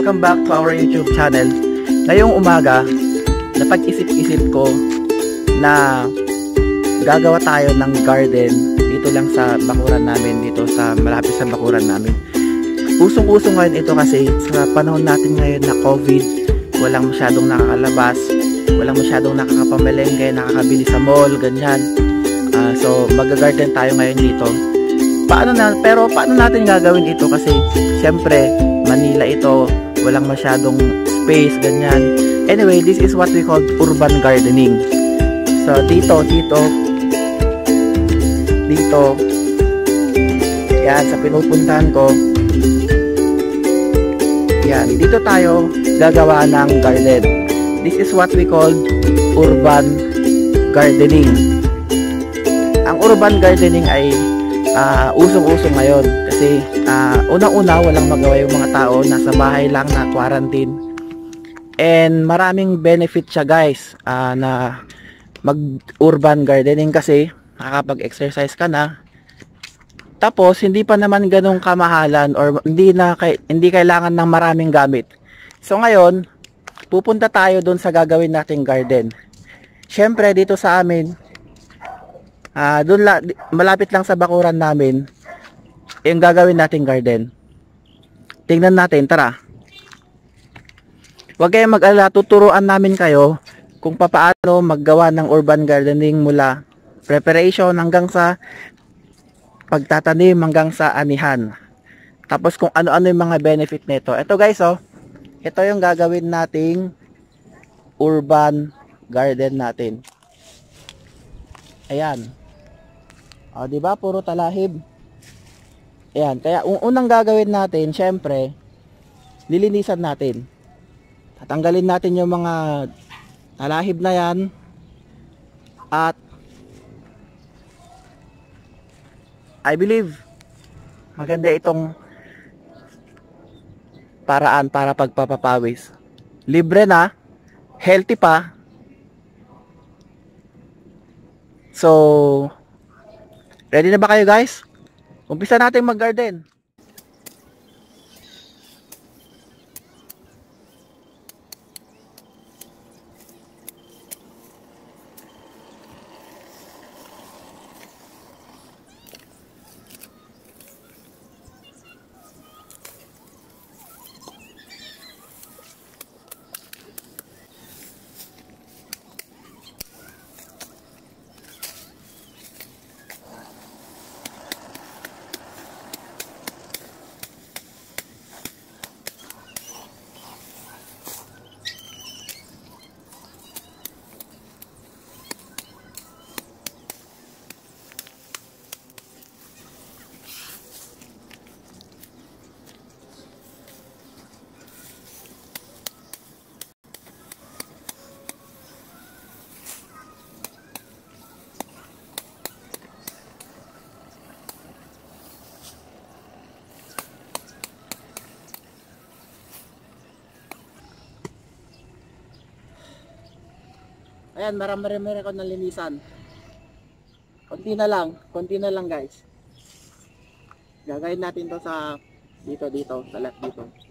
Welcome back to our YouTube channel. Ngayong umaga, napag-isip-isip ko na gagawa tayo ng garden dito lang sa bakuran namin, dito sa malapit sa bakuran namin. Usong-usong ngayon ito kasi sa panahon natin ngayon na COVID, walang masyadong nakakalabas, walang masyadong nakakapamalengke, nakakabili sa mall, ganyan. Uh, so, mag-garden tayo ngayon dito. Paano na, pero paano natin gagawin ito kasi, syempre, Manila ito walang masyadong space, ganyan. Anyway, this is what we call urban gardening. So, dito, dito, dito, yan, sa pinupuntahan ko, yan, dito tayo gagawa ng garden. This is what we call urban gardening. Ang urban gardening ay uh, usong-uso ngayon kasi uh, ah, unang-una walang magawa yung mga tao nasa bahay lang na quarantine and maraming benefit siya guys uh, na mag urban gardening kasi nakakapag exercise ka na tapos hindi pa naman ganun kamahalan or hindi na hindi kailangan ng maraming gamit so ngayon pupunta tayo doon sa gagawin nating garden syempre dito sa amin uh, ah, doon la, malapit lang sa bakuran namin yung gagawin nating garden tingnan natin tara huwag kayong mag-alala tuturuan namin kayo kung papaano maggawa ng urban gardening mula preparation hanggang sa pagtatanim hanggang sa anihan tapos kung ano-ano yung mga benefit nito ito guys oh ito yung gagawin nating urban garden natin ayan o oh, diba puro talahib Ayan, kaya unang gagawin natin, syempre, lilinisan natin. Tatanggalin natin yung mga alahib na yan. At, I believe, maganda itong paraan para pagpapapawis. Libre na, healthy pa. So, ready na ba kayo guys? Umpisa natin mag-garden. Ayan, marami-rami ng linisan. Konti na lang, konti na lang guys. Gagayin natin to sa dito dito, sa left dito.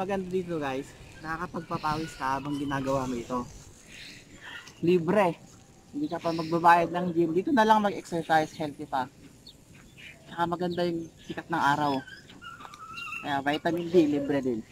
maganda dito guys, nakakapagpapawis ka habang ginagawa mo ito. Libre. Hindi ka pa magbabayad ng gym. Dito na lang mag-exercise, healthy pa. Saka maganda yung sikat ng araw. Kaya vitamin D, libre din.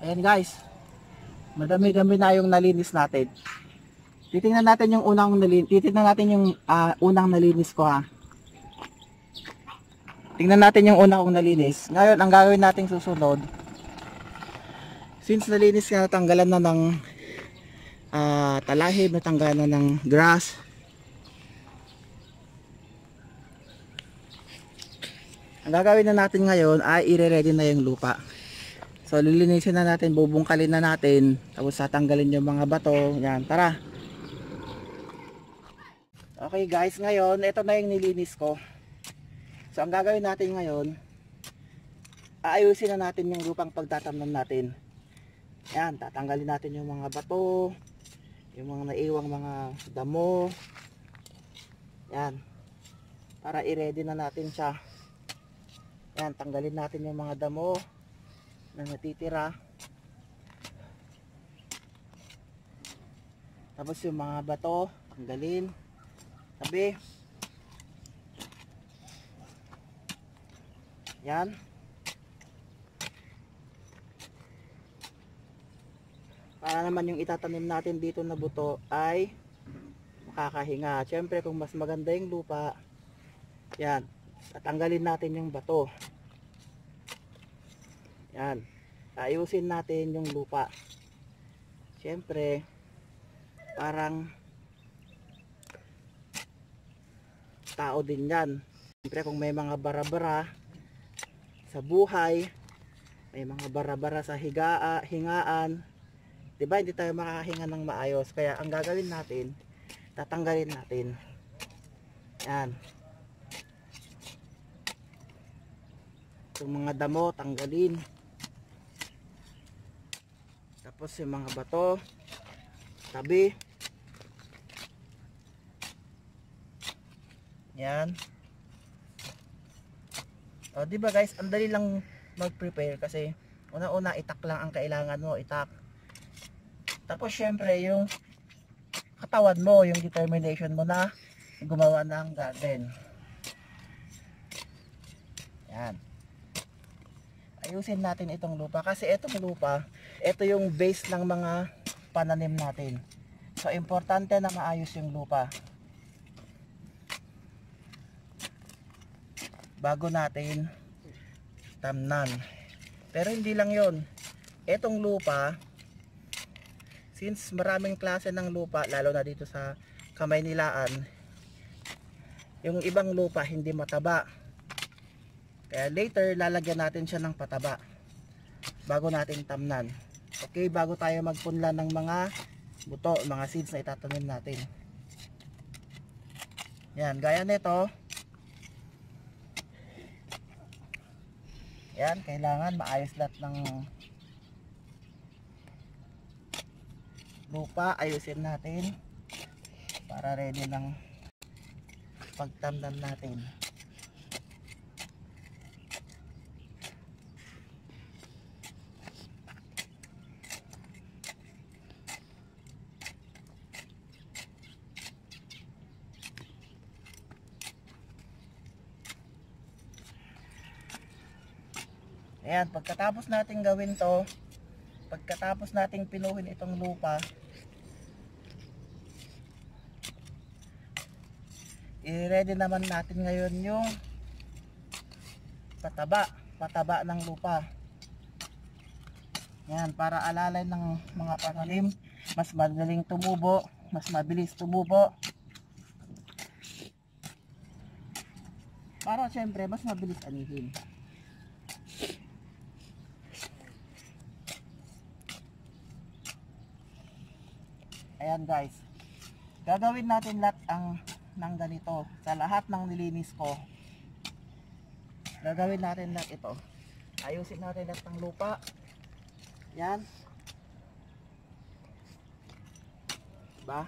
Ayan guys. Madami-dami na yung nalinis natin. Titingnan natin yung unang nalinis. Titingnan natin yung uh, unang nalinis ko ha. Tingnan natin yung una kong nalinis. Ngayon, ang gagawin natin susunod, since nalinis nga, natanggalan na ng uh, ah, talahib, natanggalan na ng grass, ang gagawin na natin ngayon ay ire-ready na yung lupa. So lilinisin na natin, bubungkalin na natin, tapos tatanggalin yung mga bato. Yan, tara. Okay guys, ngayon, ito na yung nilinis ko. So ang gagawin natin ngayon, aayusin na natin yung lupang pagtatamnan natin. Yan, tatanggalin natin yung mga bato, yung mga naiwang mga damo. Yan. Para i-ready na natin siya. Yan, tanggalin natin yung mga damo na natitira tapos yung mga bato tanggalin sabi yan para naman yung itatanim natin dito na buto ay makakahinga syempre kung mas maganda yung lupa yan tatanggalin natin yung bato yan. Ayusin natin yung lupa. Siyempre, parang tao din yan. Siyempre kung may mga barabara sa buhay, may mga barabara sa higaa, ah, hingaan, 'di ba? Hindi tayo makakahinga ng maayos. Kaya ang gagawin natin, tatanggalin natin. Yan. Yung mga damo tanggalin tapos yung mga bato tabi yan o diba guys ang dali lang mag prepare kasi una una itak lang ang kailangan mo itak tapos syempre yung katawan mo yung determination mo na gumawa ng garden yan ayusin natin itong lupa kasi itong lupa ito yung base ng mga pananim natin so importante na maayos yung lupa bago natin tamnan pero hindi lang yon itong lupa since maraming klase ng lupa lalo na dito sa kamay nilaan yung ibang lupa hindi mataba kaya later, lalagyan natin siya ng pataba bago natin tamnan. Okay, bago tayo magpunla ng mga buto, mga seeds na itatanim natin. Yan, gaya nito. Yan, kailangan maayos lahat ng lupa. Ayusin natin para ready ng pagtamdam natin. Ayan, pagkatapos natin gawin to, pagkatapos nating pinuhin itong lupa, i-ready naman natin ngayon yung pataba, pataba ng lupa. Ayan, para alalay ng mga panalim, mas madaling tumubo, mas mabilis tumubo. Para syempre, mas mabilis anihin. ayan guys gagawin natin lahat ang ng ganito sa lahat ng nilinis ko gagawin natin lahat ito ayusin natin lahat ng lupa diba? yan diba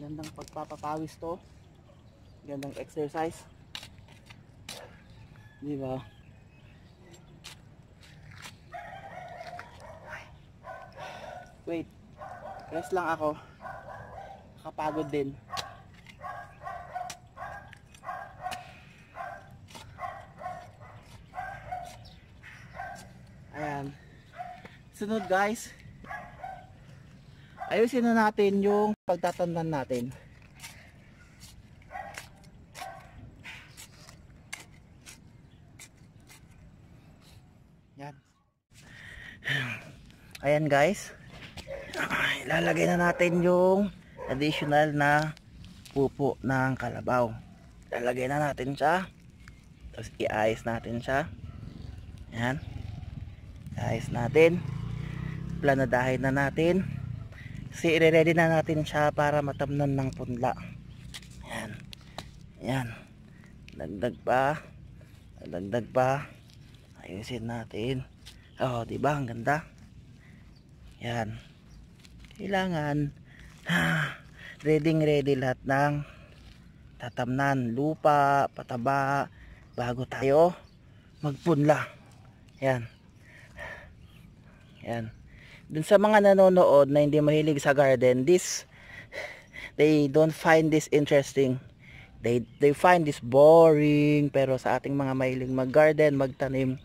gandang pagpapapawis to gandang exercise ba? Diba? wait rest lang ako kapagod din ayan sunod guys ayusin na natin yung pagtatandan natin yan ayan guys ilalagay na natin yung additional na pupo ng kalabaw ilalagay na natin siya tapos iayos natin siya yan iayos natin planadahin na natin kasi i-ready na natin siya para matamnan ng punla yan yan dagdag pa dagdag pa ayusin natin oh di ba ang ganda yan kailangan ah, ready ready lahat ng tatamnan lupa, pataba bago tayo magpunla yan yan dun sa mga nanonood na hindi mahilig sa garden this they don't find this interesting they, they find this boring pero sa ating mga mahilig mag garden magtanim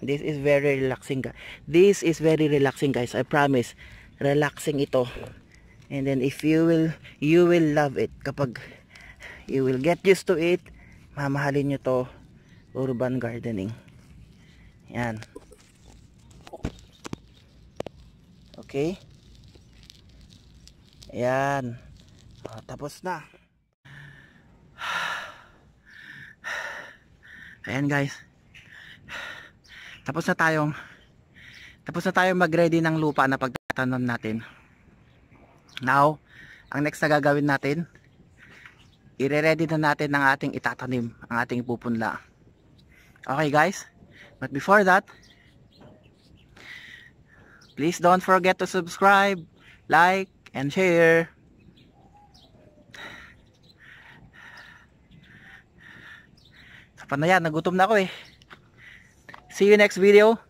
this is very relaxing this is very relaxing guys I promise relaxing ito and then if you will you will love it kapag you will get used to it mamahalin nyo to urban gardening yan okay yan o, ah, tapos na ayan guys tapos na tayong tapos na tayong mag ready ng lupa na pag tanam natin now ang next na gagawin natin ire-ready na natin ang ating itatanim ang ating pupunla okay guys but before that please don't forget to subscribe like and share sa so, panayan nagutom na ako eh see you next video